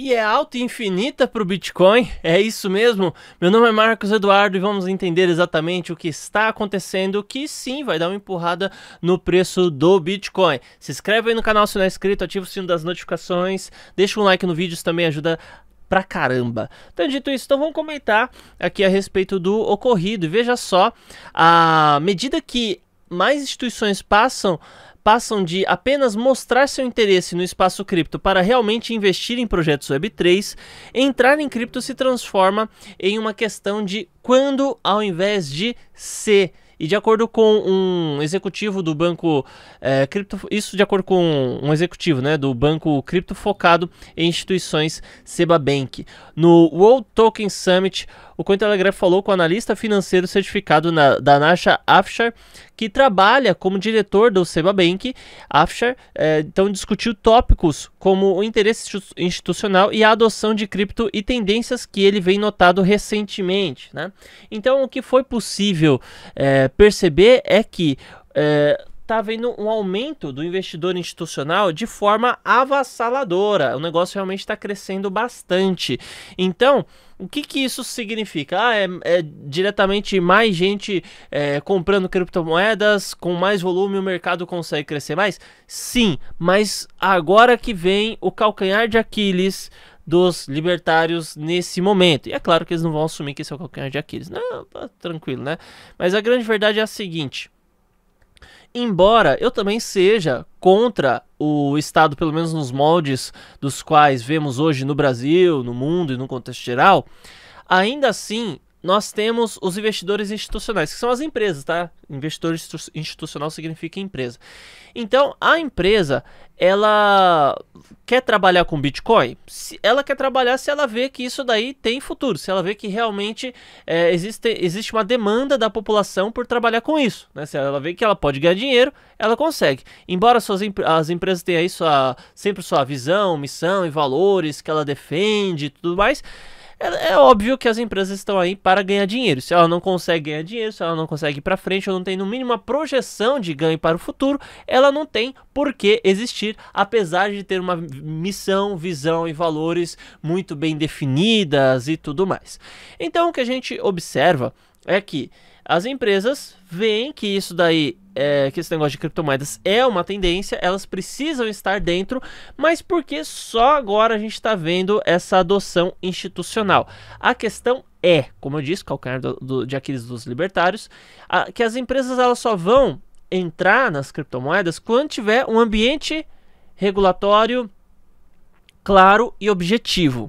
E é alta e infinita para o Bitcoin? É isso mesmo? Meu nome é Marcos Eduardo e vamos entender exatamente o que está acontecendo, que sim vai dar uma empurrada no preço do Bitcoin. Se inscreve aí no canal se não é inscrito, ativa o sino das notificações, deixa um like no vídeo, isso também ajuda pra caramba. Então, dito isso, então vamos comentar aqui a respeito do ocorrido. E veja só, à medida que mais instituições passam passam de apenas mostrar seu interesse no espaço cripto para realmente investir em projetos Web3, entrar em cripto se transforma em uma questão de quando ao invés de se. E de acordo com um executivo do banco é, cripto, isso de acordo com um executivo né, do banco cripto focado em instituições Sebabank. No World Token Summit, o Cointelegraph falou com o analista financeiro certificado na, da Nasha Afshar que trabalha como diretor do Bank, Afshar, é, então discutiu tópicos como o interesse institucional e a adoção de cripto e tendências que ele vem notado recentemente. Né? Então, o que foi possível é, perceber é que é, tá vendo um aumento do investidor institucional de forma avassaladora. O negócio realmente está crescendo bastante. Então, o que, que isso significa? Ah, é, é diretamente mais gente é, comprando criptomoedas, com mais volume o mercado consegue crescer mais? Sim, mas agora que vem o calcanhar de Aquiles dos libertários nesse momento. E é claro que eles não vão assumir que esse é o calcanhar de Aquiles. Não, tá tranquilo, né? Mas a grande verdade é a seguinte. Embora eu também seja contra o Estado, pelo menos nos moldes dos quais vemos hoje no Brasil, no mundo e no contexto geral, ainda assim nós temos os investidores institucionais, que são as empresas, tá? Investidor institucional significa empresa. Então, a empresa, ela quer trabalhar com Bitcoin? Se ela quer trabalhar se ela vê que isso daí tem futuro, se ela vê que realmente é, existe, existe uma demanda da população por trabalhar com isso. Né? Se ela vê que ela pode ganhar dinheiro, ela consegue. Embora suas, as empresas tenham aí sua, sempre sua visão, missão e valores que ela defende e tudo mais, é, é, óbvio que as empresas estão aí para ganhar dinheiro. Se ela não consegue ganhar dinheiro, se ela não consegue ir para frente, ou não tem no mínimo uma projeção de ganho para o futuro, ela não tem por que existir, apesar de ter uma missão, visão e valores muito bem definidas e tudo mais. Então o que a gente observa é que as empresas veem que isso daí é, que esse negócio de criptomoedas é uma tendência, elas precisam estar dentro, mas porque só agora a gente está vendo essa adoção institucional. A questão é, como eu disse, calcanhar do, do, de Aquiles dos libertários, a, que as empresas elas só vão entrar nas criptomoedas quando tiver um ambiente regulatório claro e objetivo.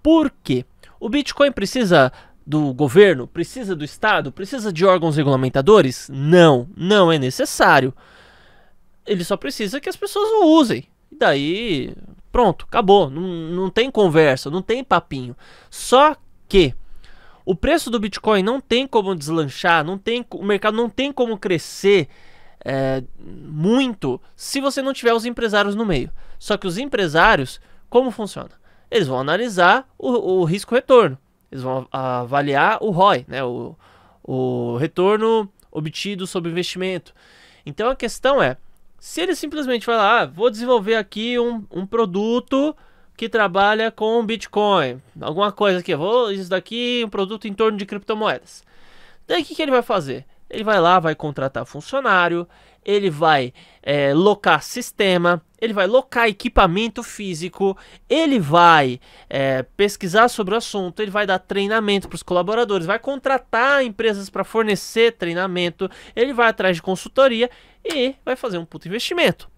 Por quê? O Bitcoin precisa do governo? Precisa do Estado? Precisa de órgãos regulamentadores? Não, não é necessário. Ele só precisa que as pessoas o usem. E daí, pronto, acabou. Não, não tem conversa, não tem papinho. Só que o preço do Bitcoin não tem como deslanchar, não tem, o mercado não tem como crescer é, muito se você não tiver os empresários no meio. Só que os empresários, como funciona? Eles vão analisar o, o risco-retorno. Eles vão avaliar o ROI, né? O, o retorno obtido sobre o investimento. Então a questão é, se ele simplesmente falar, ah, vou desenvolver aqui um, um produto que trabalha com Bitcoin, alguma coisa aqui, vou isso daqui, um produto em torno de criptomoedas. Daí o que, que ele vai fazer? Ele vai lá, vai contratar funcionário, ele vai é, locar sistema, ele vai locar equipamento físico, ele vai é, pesquisar sobre o assunto, ele vai dar treinamento para os colaboradores, vai contratar empresas para fornecer treinamento, ele vai atrás de consultoria e vai fazer um puto investimento.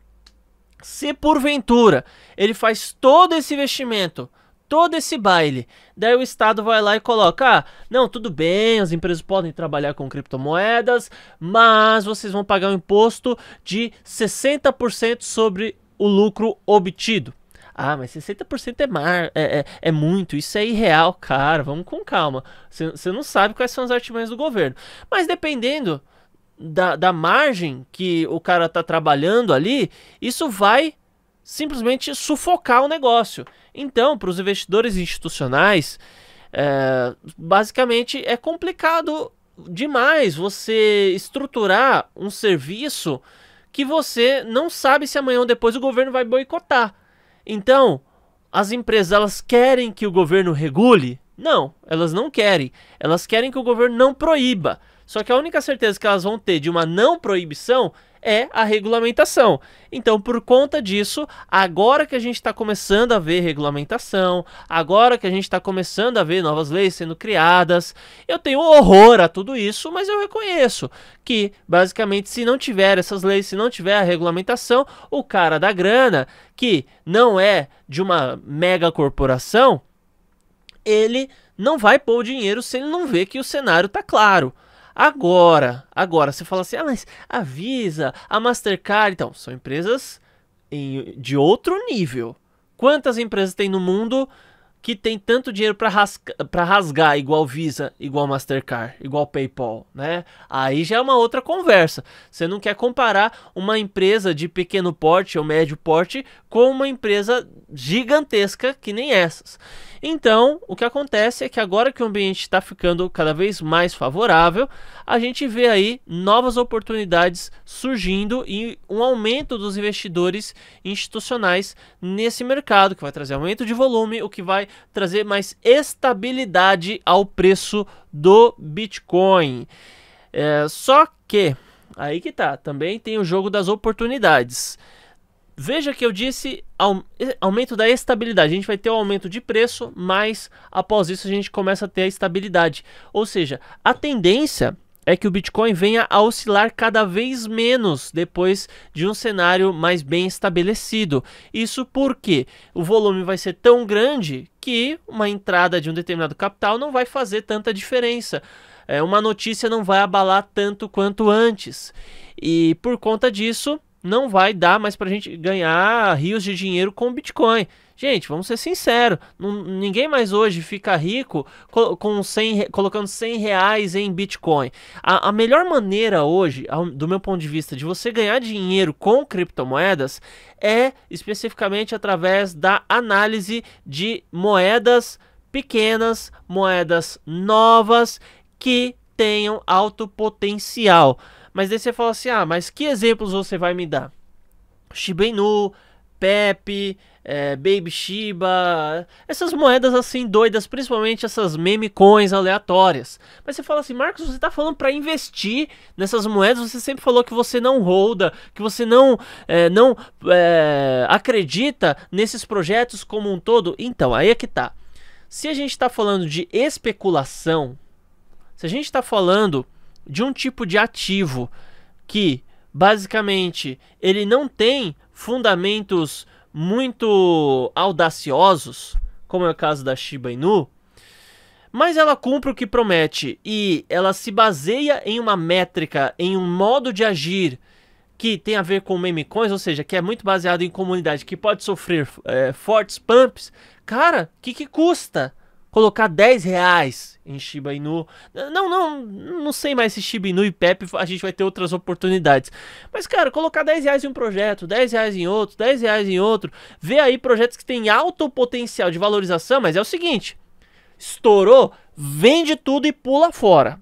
Se porventura ele faz todo esse investimento todo esse baile. Daí o Estado vai lá e coloca: ah, não, tudo bem, as empresas podem trabalhar com criptomoedas, mas vocês vão pagar um imposto de 60% sobre o lucro obtido. Ah, mas 60% é, mar, é, é, é, muito, isso é irreal, cara. Vamos com calma. Você não sabe quais são as artimanhas do governo. Mas dependendo da, da margem que o cara tá trabalhando ali, isso vai simplesmente sufocar o negócio. Então, para os investidores institucionais, é, basicamente é complicado demais você estruturar um serviço que você não sabe se amanhã ou depois o governo vai boicotar. Então, as empresas elas querem que o governo regule? Não, elas não querem. Elas querem que o governo não proíba. Só que a única certeza que elas vão ter de uma não proibição é a regulamentação. Então, por conta disso, agora que a gente está começando a ver regulamentação, agora que a gente está começando a ver novas leis sendo criadas, eu tenho horror a tudo isso, mas eu reconheço que, basicamente, se não tiver essas leis, se não tiver a regulamentação, o cara da grana, que não é de uma mega corporação, ele não vai pôr o dinheiro se ele não vê que o cenário está claro. Agora, agora, você fala assim, ah, mas a Visa, a Mastercard, então, são empresas em, de outro nível. Quantas empresas tem no mundo que tem tanto dinheiro para rasga, rasgar, igual Visa, igual Mastercard, igual PayPal, né? Aí já é uma outra conversa. Você não quer comparar uma empresa de pequeno porte ou médio porte com uma empresa gigantesca que nem essas. Então, o que acontece é que agora que o ambiente está ficando cada vez mais favorável, a gente vê aí novas oportunidades surgindo e um aumento dos investidores institucionais nesse mercado, que vai trazer aumento de volume, o que vai trazer mais estabilidade ao preço do Bitcoin. É, só que aí que tá, também tem o jogo das oportunidades. Veja que eu disse aumento da estabilidade. A gente vai ter o um aumento de preço, mas após isso a gente começa a ter a estabilidade. Ou seja, a tendência é que o Bitcoin venha a oscilar cada vez menos depois de um cenário mais bem estabelecido. Isso porque o volume vai ser tão grande que uma entrada de um determinado capital não vai fazer tanta diferença. É, uma notícia não vai abalar tanto quanto antes. E por conta disso, não vai dar mais para a gente ganhar rios de dinheiro com Bitcoin. Gente, vamos ser sinceros, não, ninguém mais hoje fica rico com 100, colocando 100 reais em Bitcoin. A, a melhor maneira hoje, ao, do meu ponto de vista, de você ganhar dinheiro com criptomoedas é especificamente através da análise de moedas pequenas, moedas novas que tenham alto potencial. Mas daí você fala assim: ah, mas que exemplos você vai me dar? Shiba Inu, Pepe, é, Baby Shiba, essas moedas assim doidas, principalmente essas meme coins aleatórias. Mas você fala assim, Marcos, você tá falando para investir nessas moedas? Você sempre falou que você não holda, que você não é, não é, acredita nesses projetos como um todo. Então, aí é que tá. Se a gente está falando de especulação, se a gente está falando de um tipo de ativo que basicamente ele não tem fundamentos muito audaciosos, como é o caso da Shiba Inu, mas ela cumpre o que promete e ela se baseia em uma métrica, em um modo de agir que tem a ver com meme coins, ou seja, que é muito baseado em comunidade que pode sofrer é, fortes pumps. Cara, o que, que custa? colocar 10 reais em Shiba Inu. Não, não, não sei mais se Shiba Inu e Pepe a gente vai ter outras oportunidades. Mas, cara, colocar 10 reais em um projeto, 10 reais em outro, 10 reais em outro. Vê aí projetos que têm alto potencial de valorização, mas é o seguinte: estourou, vende tudo e pula fora.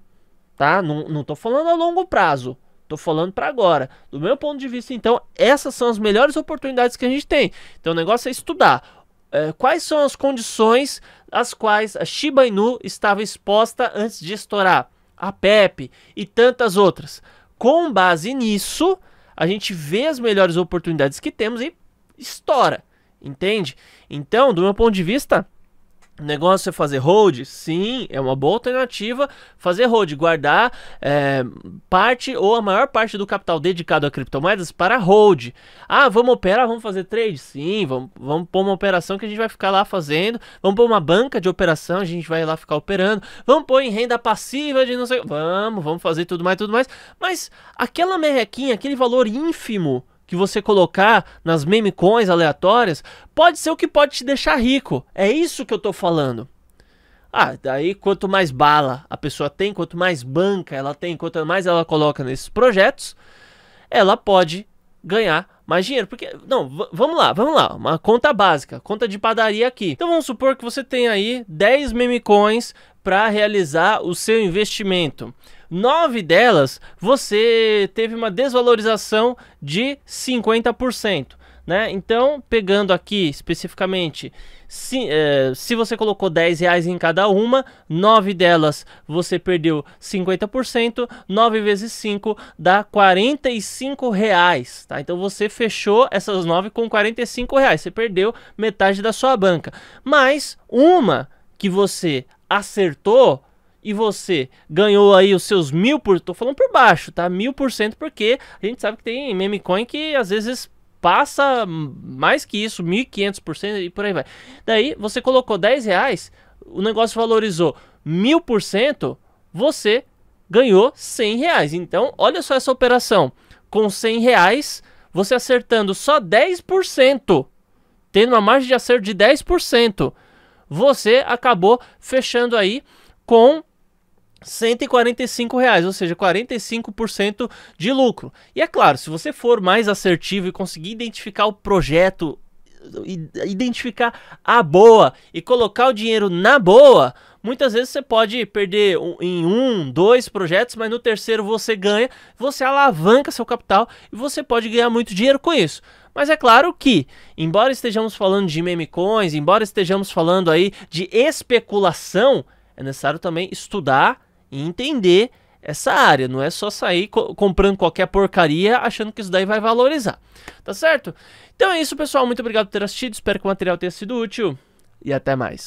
Tá? Não, não tô falando a longo prazo. Tô falando para agora. Do meu ponto de vista, então, essas são as melhores oportunidades que a gente tem. Então, o negócio é estudar é, quais são as condições às quais a Shiba Inu estava exposta antes de estourar, a PEP e tantas outras. Com base nisso, a gente vê as melhores oportunidades que temos e estoura, entende? Então, do meu ponto de vista, o negócio é fazer hold? Sim, é uma boa alternativa fazer hold, guardar é, parte ou a maior parte do capital dedicado a criptomoedas para hold. Ah, vamos operar, vamos fazer trade? Sim, vamos, vamos pôr uma operação que a gente vai ficar lá fazendo, vamos pôr uma banca de operação, a gente vai lá ficar operando, vamos pôr em renda passiva de não sei... Vamos, vamos fazer tudo mais, tudo mais. Mas aquela merrequinha, aquele valor ínfimo que você colocar nas meme coins aleatórias pode ser o que pode te deixar rico. É isso que eu tô falando. Ah, daí quanto mais bala a pessoa tem, quanto mais banca ela tem, quanto mais ela coloca nesses projetos, ela pode ganhar mais dinheiro. Porque, não, vamos lá, vamos lá. Uma conta básica, conta de padaria aqui. Então vamos supor que você tem aí 10 meme coins para realizar o seu investimento. Nove delas você teve uma desvalorização de 50%. Né? Então, pegando aqui especificamente, se, eh, se você colocou 10 reais em cada uma, 9 delas você perdeu 50%, 9 vezes 5 dá 45 reais. Tá? Então você fechou essas 9 com 45 reais, você perdeu metade da sua banca. Mas uma que você acertou, e você ganhou aí os seus mil por. tô falando por baixo, tá? Mil por cento, porque a gente sabe que tem meme coin que às vezes passa mais que isso, 1.500% e por aí vai. Daí você colocou 10 reais, o negócio valorizou 1.000%, você ganhou 100 reais. Então, olha só essa operação. Com 100 reais, você acertando só 10%, tendo uma margem de acerto de 10%, você acabou fechando aí com 145 reais, ou seja, 45% de lucro. E é claro, se você for mais assertivo e conseguir identificar o projeto, identificar a boa e colocar o dinheiro na boa, muitas vezes você pode perder em um, dois projetos, mas no terceiro você ganha, você alavanca seu capital e você pode ganhar muito dinheiro com isso. Mas é claro que, embora estejamos falando de meme coins, embora estejamos falando aí de especulação, é necessário também estudar e entender essa área. Não é só sair co comprando qualquer porcaria achando que isso daí vai valorizar. Tá certo? Então é isso, pessoal. Muito obrigado por ter assistido. Espero que o material tenha sido útil. E até mais.